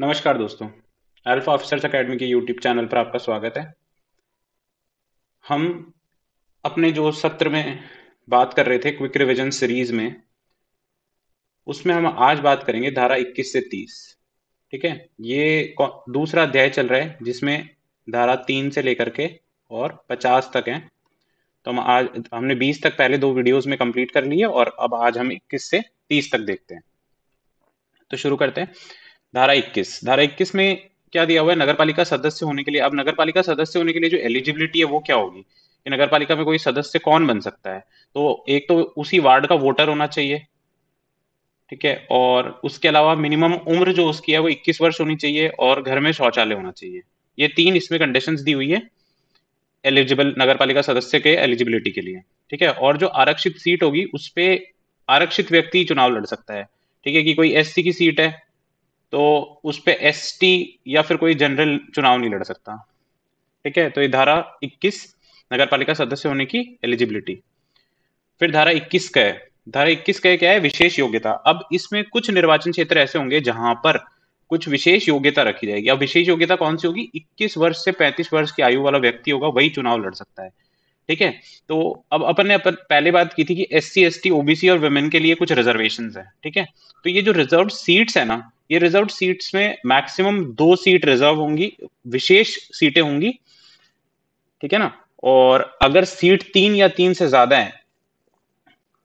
नमस्कार दोस्तों Alpha Officers Academy के यूट्यूब चैनल पर आपका स्वागत है हम अपने जो सत्र में बात कर रहे थे क्विक रिविजन सीरीज में उसमें हम आज बात करेंगे धारा 21 से 30 ठीक है ये दूसरा अध्याय चल रहा है जिसमें धारा तीन से लेकर के और 50 तक है तो हम आज हमने 20 तक पहले दो वीडियोस में कंप्लीट कर लिए और अब आज हम 21 से 30 तक देखते हैं तो शुरू करते हैं धारा इक्कीस धारा इक्कीस में क्या दिया हुआ है नगर पालिका सदस्य होने के लिए अब नगर पालिका सदस्य होने के लिए जो एलिजिबिलिटी है वो क्या होगी कि नगर पालिका में कोई सदस्य कौन बन सकता है तो एक तो उसी वार्ड का वोटर होना चाहिए ठीक है और उसके अलावा मिनिमम उम्र जो उसकी है वो 21 वर्ष होनी चाहिए और घर में शौचालय होना चाहिए ये तीन इसमें कंडीशन दी हुई है एलिजिबल नगर पालिका सदस्य के एलिजिबिलिटी के लिए ठीक है और जो आरक्षित सीट होगी उस पर आरक्षित व्यक्ति चुनाव लड़ सकता है ठीक है कि कोई एससी की सीट है तो उस पर एस या फिर कोई जनरल चुनाव नहीं लड़ सकता ठीक है तो ये धारा 21 नगर पालिका सदस्य होने की एलिजिबिलिटी फिर धारा 21 का है धारा 21 का क्या है विशेष योग्यता अब इसमें कुछ निर्वाचन क्षेत्र ऐसे होंगे जहां पर कुछ विशेष योग्यता रखी जाएगी अब विशेष योग्यता कौन सी होगी 21 वर्ष से 35 वर्ष की आयु वाला व्यक्ति होगा वही चुनाव लड़ सकता है ठीक है तो अब अपन ने अपन पहले बात की थी कि S C S T OBC और वेमेन के लिए कुछ रिजर्वेशन है ठीक है तो ये जो रिजर्व सीट्स है ना ये रिजर्व सीट्स में मैक्सिमम दो सीट रिजर्व होंगी विशेष सीटें होंगी ठीक है ना और अगर सीट तीन या तीन से ज्यादा है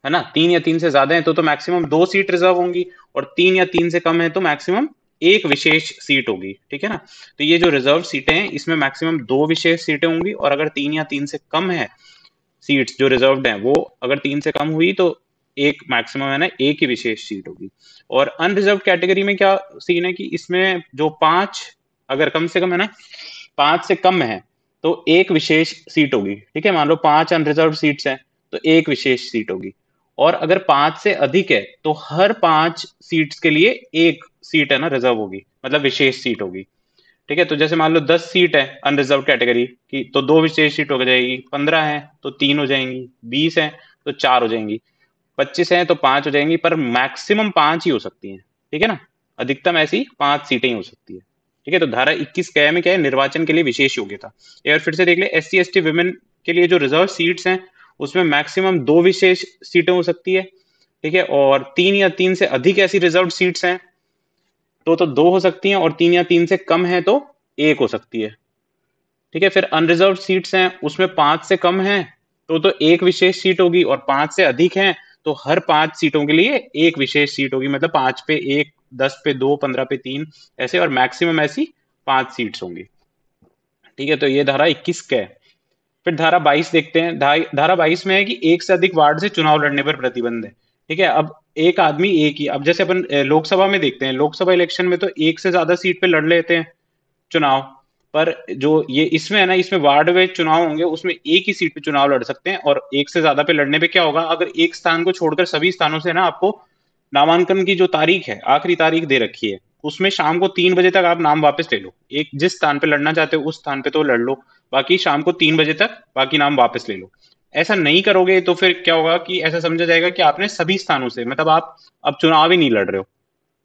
है ना तीन या तीन से ज्यादा है तो तो मैक्सिमम दो सीट रिजर्व होंगी और तीन या तीन से कम है तो मैक्सिमम एक विशेष सीट होगी ठीक है ना तो ये जो रिजर्व सीटें हैं इसमें मैक्सिमम दो विशेष सीटें होंगी और अगर तीन या तीन से कम है सीट्स जो रिजर्व हैं वो अगर तीन से कम हुई तो एक मैक्सिमम है ना एक ही विशेष सीट होगी और अनरिजर्व कैटेगरी में क्या सीन है कि इसमें जो पांच अगर कम से कम है ना पांच से कम है तो एक विशेष सीट होगी ठीक है मान लो पांच अनरिजर्व सीट्स हैं तो एक विशेष सीट होगी और अगर पांच से अधिक है तो हर पांच सीट्स के लिए एक सीट है ना रिजर्व होगी मतलब विशेष सीट होगी ठीक है तो जैसे मान लो दस सीट है अनरिजर्व कैटेगरी की तो दो विशेष सीट हो जाएगी पंद्रह है तो तीन हो जाएंगी बीस है तो चार हो जाएंगी पच्चीस हैं तो पांच हो जाएंगी पर मैक्सिमम पांच ही हो सकती हैं ठीक है ना अधिकतम ऐसी पांच सीटें ही हो सकती है ठीक है तो धारा इक्कीस क्या में क्या है निर्वाचन के लिए विशेष योग्यता और फिर से देख ले एस सी वुमेन के लिए जो रिजर्व सीट्स हैं उसमें मैक्सिमम दो विशेष सीटें हो सकती है ठीक है और तीन या तीन से अधिक ऐसी रिजर्व सीट्स हैं तो तो दो हो सकती हैं और तीन या तीन से कम है तो एक हो सकती है ठीक है फिर अनरिजर्व सीट्स हैं उसमें पांच से कम है तो तो एक विशेष सीट होगी और पांच से अधिक हैं तो हर पांच सीटों के लिए एक विशेष सीट होगी मतलब पांच पे एक दस पे दो पंद्रह पे तीन ऐसे और मैक्सिमम ऐसी पांच सीट्स होंगी ठीक है तो ये धारा इक्कीस का है फिर धारा बाईस देखते हैं धारा बाईस में है कि एक से अधिक वार्ड से चुनाव लड़ने पर प्रतिबंध है ठीक है अब एक आदमी एक ही अब जैसे अपन लोकसभा में देखते हैं लोकसभा इलेक्शन में तो एक से ज्यादा सीट पे लड़ लेते हैं चुनाव पर जो ये इसमें है ना इसमें वार्ड वाइज चुनाव होंगे उसमें एक ही सीट पे चुनाव लड़ सकते हैं और एक से ज्यादा पे लड़ने पे क्या होगा अगर एक स्थान को छोड़कर सभी स्थानों से ना आपको नामांकन की जो तारीख है आखिरी तारीख दे रखी है उसमें शाम को तीन बजे तक आप नाम वापस ले लो एक जिस स्थान पे लड़ना चाहते हो उस स्थान पे तो लड़ लो बाकी शाम को तीन बजे तक बाकी नाम वापस ले लो ऐसा नहीं करोगे तो फिर क्या होगा कि ऐसा समझा जाएगा कि आपने सभी स्थानों से मतलब आप अब चुनाव ही नहीं लड़ रहे हो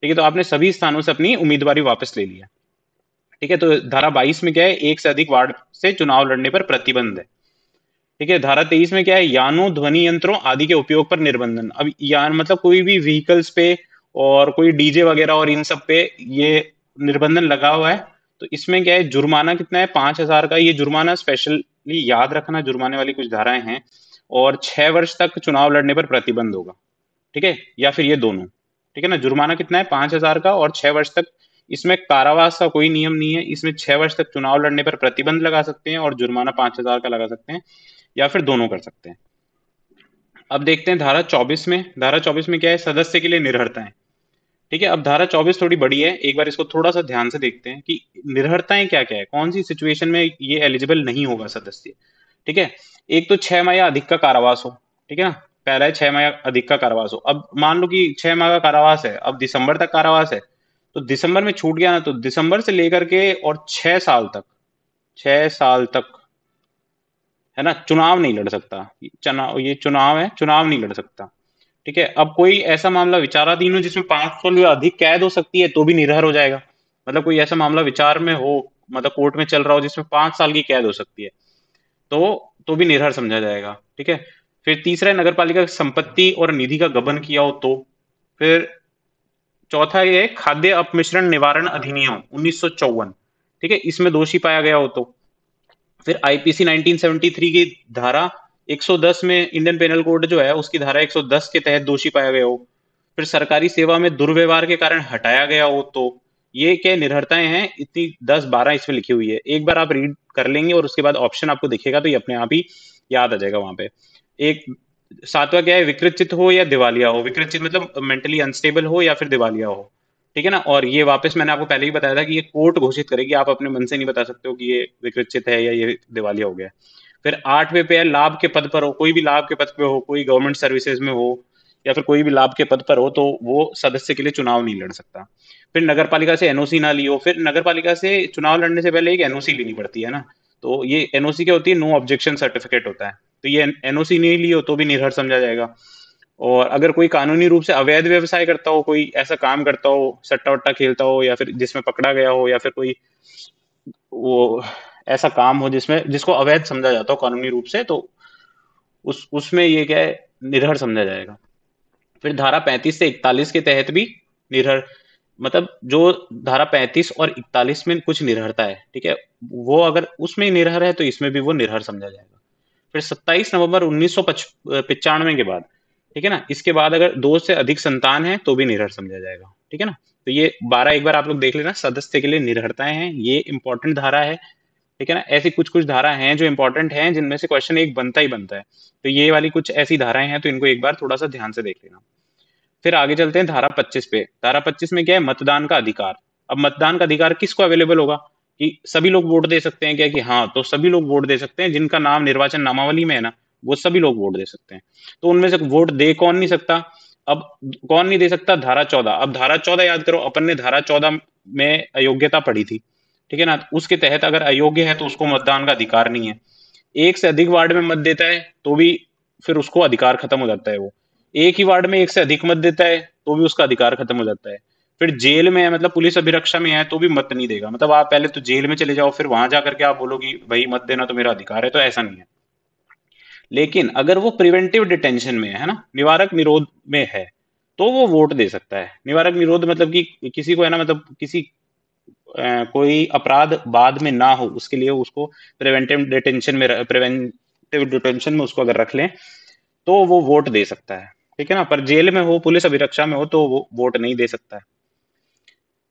ठीक है तो आपने सभी स्थानों से अपनी उम्मीदवारी वापस ले लिया ठीक है तो धारा बाईस में क्या है एक से अधिक वार्ड से चुनाव लड़ने पर प्रतिबंध है ठीक है धारा तेईस में क्या है यानों ध्वनि यंत्रों आदि के उपयोग पर निर्बंधन अब यान मतलब कोई भी व्हीकल्स पे और कोई डीजे वगैरह और इन सब पे ये निर्बंधन लगा हुआ है तो इसमें क्या है जुर्माना कितना है पांच हजार का ये जुर्माना स्पेशली याद रखना जुर्माने वाली कुछ धाराएं हैं और छह वर्ष तक चुनाव लड़ने पर प्रतिबंध होगा ठीक है या फिर ये दोनों ठीक है ना जुर्माना कितना है पांच हजार का और छह वर्ष तक इसमें कारावास का कोई नियम नहीं है इसमें छह वर्ष तक चुनाव लड़ने पर प्रतिबंध लगा सकते हैं और जुर्माना पांच हजार का लगा सकते हैं या फिर दोनों कर सकते हैं अब देखते हैं धारा चौबीस में धारा चौबीस में क्या है सदस्य के लिए है ठीक है अब धारा चौबीस थोड़ी बड़ी है एक बार इसको थोड़ा सा ध्यान से देखते हैं कि निर्हरताएं क्या क्या है कौन सी सिचुएशन में ये एलिजिबल नहीं होगा सदस्य ठीक है एक तो छह माह या अधिक का कारावास हो ठीक है ना पहला है छह माह अधिक का कारावास हो अब मान लो कि छह माह का कारावास है अब दिसंबर तक कारावास है तो दिसंबर में छूट गया ना तो दिसंबर से लेकर के और छह साल तक छह साल तक है ना चुनाव नहीं लड़ सकता चुनाव ये चुनाव है चुनाव नहीं लड़ सकता ठीक है अब कोई ऐसा मामला विचाराधीन हो जिसमें पांच साल या अधिक कैद हो सकती है तो भी निर्हर हो जाएगा मतलब कोई ऐसा मामला विचार में हो मतलब कोर्ट में चल रहा हो जिसमें पांच साल की कैद हो सकती है तो तो भी निर्हर समझा जाएगा ठीक है फिर तीसरा नगर पालिका संपत्ति और निधि का गबन किया हो तो फिर चौथा ये खाद्य अपमिश्रण निवारण अधिनियम उन्नीस ठीक है इसमें दोषी पाया गया हो तो फिर आईपीसी 1973 की धारा 110 में इंडियन पेनल कोड जो है उसकी धारा 110 के तहत दोषी पाया गया हो फिर सरकारी सेवा में दुर्व्यवहार के कारण हटाया गया हो तो ये क्या निर्भरताएं हैं इतनी 10 12 इसमें लिखी हुई है एक बार आप रीड कर लेंगे और उसके बाद ऑप्शन आपको दिखेगा तो ये अपने आप ही याद आ जाएगा वहां पे एक सातवां क्या है विकृत चित्त हो या दिवालिया हो विकृत चित्त मतलब मेंटली अनस्टेबल हो या फिर दिवालिया हो ठीक है ना और ये वापस मैंने आपको पहले ही बताया था कि ये कोर्ट घोषित करेगी आप अपने मन से नहीं बता सकते हो कि ये विकृत चित्त है या ये दिवालिया हो गया फिर आठवें पे है लाभ के पद पर हो कोई भी लाभ के पद पर हो कोई गवर्नमेंट सर्विसेज में हो या फिर कोई भी लाभ के पद पर हो तो वो सदस्य के लिए चुनाव नहीं लड़ सकता फिर नगर पालिका से एनओसी ना लियो फिर नगर पालिका से चुनाव लड़ने से पहले एक एनओसी लेनी पड़ती है ना तो ये एनओसी क्या होती है नो ऑब्जेक्शन सर्टिफिकेट होता है तो ये एनओसी नहीं ली हो तो भी निर्हर समझा जाएगा और अगर कोई कानूनी रूप से अवैध व्यवसाय करता हो कोई ऐसा काम करता हो सट्टा वट्टा खेलता हो या फिर जिसमें पकड़ा गया हो या फिर कोई वो ऐसा काम हो जिसमें जिसको अवैध समझा जाता हो कानूनी रूप से तो उस उसमें ये क्या है निर्हर समझा जाएगा फिर धारा 35 से 41 के तहत भी निर्हर मतलब जो धारा 35 और 41 में कुछ निर्हरता है ठीक है वो अगर उसमें निर्हर है तो इसमें भी वो निर्हर समझा जाएगा फिर 27 नवंबर उन्नीस पिचानवे के बाद ठीक है ना इसके बाद अगर दो से अधिक संतान है तो भी निरहर समझा जाएगा ठीक है ना तो ये बारह एक बार आप लोग देख लेना सदस्य के लिए निर्हरताएं हैं ये इंपॉर्टेंट धारा है ठीक है ना ऐसी कुछ कुछ धारा हैं जो इंपॉर्टेंट हैं जिनमें से क्वेश्चन एक बनता ही बनता है तो ये वाली कुछ ऐसी धाराएं हैं तो इनको एक बार थोड़ा सा ध्यान से देख लेना फिर आगे चलते हैं धारा पच्चीस पे धारा पच्चीस में क्या है मतदान का अधिकार अब मतदान का अधिकार किसको अवेलेबल होगा कि सभी लोग वोट दे सकते हैं क्या कि हाँ तो सभी लोग वोट दे सकते हैं जिनका नाम निर्वाचन नामावली में है ना वो सभी लोग वोट दे सकते हैं तो उनमें से वोट दे कौन नहीं सकता अब कौन नहीं दे सकता धारा चौदह अब धारा चौदह याद करो अपन ने धारा चौदह में अयोग्यता पढ़ी थी ठीक है ना उसके तहत अगर अयोग्य है तो उसको मतदान का अधिकार नहीं है एक से अधिक वार्ड में मत देता है तो भी फिर उसको अधिकार खत्म हो जाता है वो एक ही वार्ड में एक से अधिक मत देता है तो भी उसका अधिकार खत्म हो जाता है फिर जेल में है मतलब पुलिस अभिरक्षा में है तो भी मत नहीं देगा मतलब आप पहले तो जेल में चले जाओ फिर वहां जा करके आप बोलो कि भाई मत देना तो मेरा अधिकार है तो ऐसा नहीं है लेकिन अगर वो प्रिवेंटिव डिटेंशन में है ना निवारक निरोध में है तो वो वोट दे सकता है निवारक निरोध मतलब कि किसी को है ना मतलब किसी आ, कोई अपराध बाद में ना हो उसके लिए उसको प्रिवेंटिव डिटेंशन में प्रिवेंटिव डिटेंशन में उसको अगर रख लें तो वो वोट दे सकता है ठीक है ना पर जेल में हो पुलिस अभिरक्षा में हो तो वो वोट नहीं दे सकता है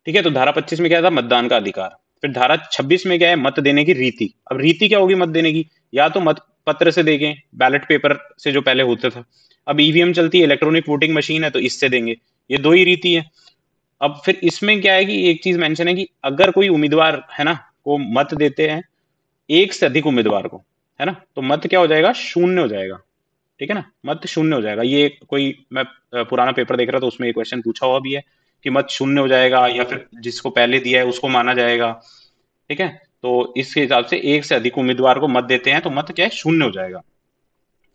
ठीक है तो धारा पच्चीस में क्या था मतदान का अधिकार फिर धारा छब्बीस में क्या है मत देने की रीति अब रीति क्या होगी मत देने की या तो मत पत्र से देंगे बैलेट पेपर से जो पहले होता था अब ईवीएम e चलती है इलेक्ट्रॉनिक वोटिंग मशीन है तो इससे देंगे ये दो ही रीति है अब फिर इसमें क्या है कि एक चीज मेंशन है कि अगर कोई उम्मीदवार है ना को मत देते हैं एक से अधिक उम्मीदवार को है ना तो मत क्या हो जाएगा शून्य हो जाएगा ठीक है ना मत शून्य हो जाएगा ये कोई मैं पुराना पेपर देख रहा था उसमें ये क्वेश्चन पूछा हुआ भी है कि मत शून्य हो जाएगा या फिर जिसको पहले दिया है उसको माना जाएगा ठीक है तो इसके हिसाब से एक से अधिक उम्मीदवार को मत देते हैं तो मत क्या है शून्य हो जाएगा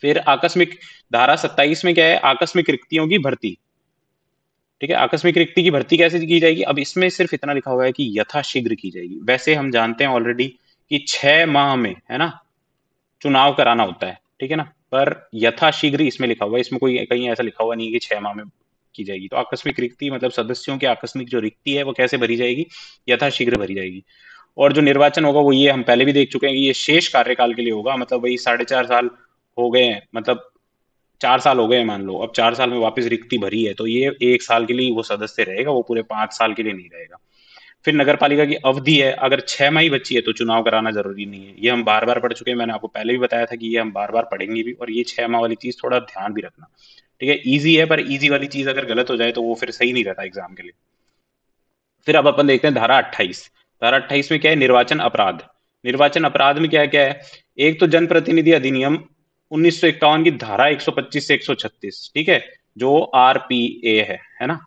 फिर आकस्मिक धारा सत्ताईस में क्या है आकस्मिक रिक्तियों की भर्ती ठीक है आकस्मिक रिक्ति की भर्ती कैसे की जाएगी अब इसमें सिर्फ इतना लिखा हुआ है कि यथाशीघ्र की जाएगी वैसे हम जानते हैं ऑलरेडी कि छह माह में है ना चुनाव कराना होता है ठीक है ना पर यथाशीघ्र इसमें लिखा हुआ है इसमें कोई कहीं ऐसा लिखा हुआ नहीं है कि छह माह में की जाएगी तो आकस्मिक रिक्ति मतलब सदस्यों की आकस्मिक जो रिक्ति है वो कैसे भरी जाएगी यथाशीघ्र भरी जाएगी और जो निर्वाचन होगा वो ये हम पहले भी देख चुके हैं कि ये शेष कार्यकाल के लिए होगा मतलब वही साढ़े चार साल हो गए हैं मतलब चार साल हो गए हैं मान लो अब चार साल में वापस रिक्ति भरी है तो ये एक साल के लिए वो सदस्य रहेगा वो पूरे पांच साल के लिए नहीं रहेगा फिर नगर पालिका की अवधि है अगर छह माह बची है तो चुनाव कराना जरूरी नहीं है ये हम बार बार पढ़ चुके हैं मैंने आपको पहले भी बताया था कि ये हम बार बार पढ़ेंगे भी और ये छह माह वाली चीज थोड़ा ध्यान भी रखना ठीक है ईजी है पर ईजी वाली चीज अगर गलत हो जाए तो वो फिर सही नहीं रहता एग्जाम के लिए फिर अब अपन देखते हैं धारा अट्ठाईस धारा अट्ठाईस में क्या है निर्वाचन अपराध निर्वाचन अपराध में क्या क्या है एक तो जनप्रतिनिधि अधिनियम उन्नीस की धारा 125 से 136 ठीक है जो आर पी ए है है ना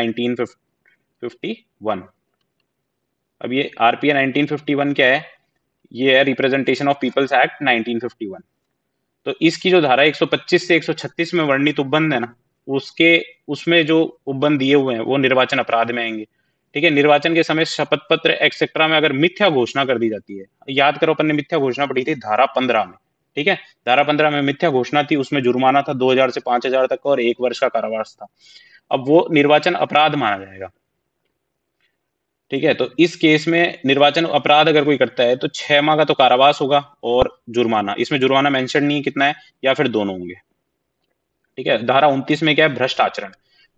1951 अब ये आर पी ए 1951 क्या है ये है रिप्रेजेंटेशन ऑफ पीपल्स एक्ट 1951 तो इसकी जो धारा 125 से 136 में वर्णित उपबंध है ना उसके उसमें जो उपबंध दिए हुए हैं वो निर्वाचन अपराध में आएंगे ठीक है निर्वाचन के समय शपथ पत्र एक्सेट्रा में अगर मिथ्या घोषणा कर दी जाती है याद करो अपन ने मिथ्या घोषणा पड़ी थी धारा पंद्रह में ठीक है धारा पंद्रह में मिथ्या घोषणा थी उसमें जुर्माना था दो हजार से पांच हजार तक और एक वर्ष का कारावास था अब वो निर्वाचन अपराध माना जाएगा ठीक है तो इस केस में निर्वाचन अपराध अगर कोई करता है तो छह माह का तो कारावास होगा और जुर्माना इसमें जुर्माना मेंशन नहीं कितना है या फिर दोनों होंगे ठीक है धारा उन्तीस में क्या है भ्रष्ट आचरण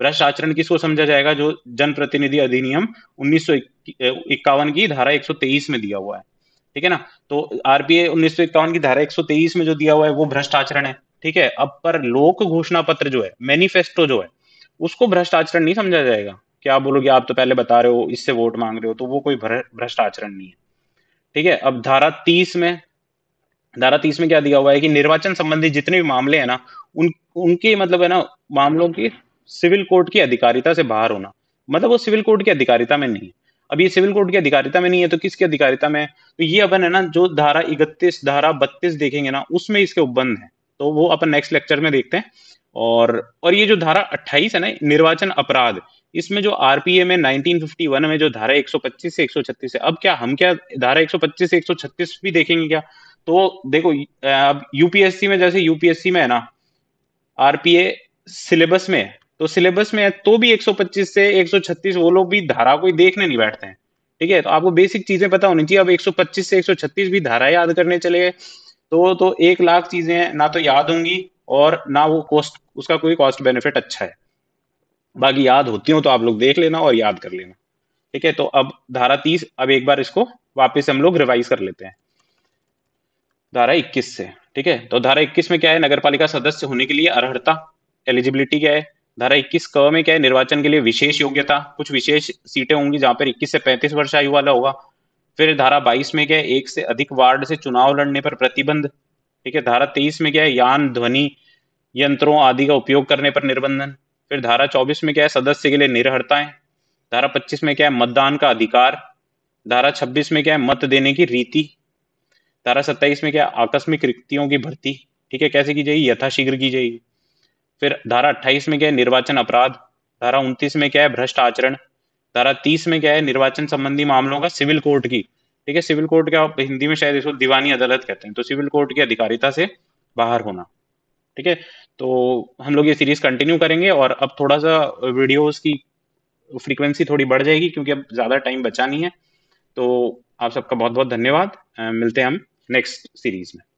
भ्रष्ट आचरण किसको समझा जाएगा जो जनप्रतिनिधि अधिनियम उन्नीस इक्यावन की धारा एक में दिया हुआ है ठीक है ना तो आरपीए उन्नीस की धारा तेईस में जो दिया हुआ है वो भ्रष्ट आचरण है ठीक है अब पर लोक घोषणा पत्र जो है मैनिफेस्टो जो है उसको भ्रष्ट आचरण नहीं समझा जाएगा कि आप बोलोगे आप तो पहले बता रहे हो इससे वोट मांग रहे हो तो वो कोई भ्रष्ट आचरण नहीं है ठीक है अब धारा तीस में धारा तीस में क्या दिया हुआ है कि निर्वाचन संबंधी जितने भी मामले हैं ना उन उनके मतलब है ना मामलों की सिविल कोर्ट की अधिकारिता से बाहर होना मतलब वो सिविल कोर्ट की अधिकारिता में नहीं है अब ये सिविल कोर्ट की अधिकारिता में नहीं है तो किसकी अधिकारिता में तो ये अपन है ना जो धारा इकतीस धारा बत्तीस देखेंगे ना उसमें इसके उपबंध है तो वो अपन नेक्स्ट लेक्चर में देखते हैं और और ये जो धारा 28 है ना निर्वाचन अपराध इसमें जो आरपीए में 1951 में जो धारा 125 से 136 है अब क्या हम क्या धारा 125 से 136 भी देखेंगे क्या तो देखो अब यूपीएससी में जैसे यूपीएससी में है ना आरपीए सिलेबस में तो सिलेबस में है तो भी 125 से 136 वो लोग भी धारा को देखने नहीं बैठते हैं ठीक है तो आपको बेसिक चीजें पता होनी चाहिए अब 125 से 136 भी धारा याद करने चले गए तो तो एक लाख चीजें ना तो याद होंगी और ना वो कॉस्ट उसका कोई कॉस्ट बेनिफिट अच्छा है बाकी याद होती हो तो आप लोग देख लेना और याद कर लेना ठीक है तो अब धारा तीस अब एक बार इसको वापस हम लोग रिवाइज कर लेते हैं धारा इक्कीस से ठीक है तो धारा इक्कीस में क्या है नगर सदस्य होने के लिए अर्हता एलिजिबिलिटी क्या है धारा इक्कीस क में क्या है निर्वाचन के लिए विशेष योग्यता कुछ विशेष सीटें होंगी जहां पर इक्कीस से पैंतीस वर्ष आयु वाला होगा फिर धारा बाईस में क्या है एक से अधिक वार्ड से चुनाव लड़ने पर प्रतिबंध ठीक है धारा तेईस में क्या है यान ध्वनि यंत्रों आदि का उपयोग करने पर निर्बंधन फिर धारा चौबीस में क्या है सदस्य के लिए निर्हरताएं धारा पच्चीस में क्या है मतदान का अधिकार धारा छब्बीस में क्या है मत देने की रीति धारा सत्ताईस में क्या आकस्मिक रिक्तियों की भर्ती ठीक है कैसे की जाएगी यथाशीघ्र की जाएगी फिर धारा अट्ठाईस में क्या है निर्वाचन अपराध धारा उन्तीस में क्या है भ्रष्ट आचरण धारा तीस में क्या है निर्वाचन संबंधी मामलों का सिविल कोर्ट की ठीक है सिविल कोर्ट क्या हिंदी में शायद इसको दीवानी अदालत कहते हैं तो सिविल कोर्ट की अधिकारिता से बाहर होना ठीक है तो हम लोग ये सीरीज कंटिन्यू करेंगे और अब थोड़ा सा वीडियोस की फ्रीक्वेंसी थोड़ी बढ़ जाएगी क्योंकि अब ज्यादा टाइम बचा नहीं है तो आप सबका बहुत बहुत धन्यवाद मिलते हैं हम नेक्स्ट सीरीज में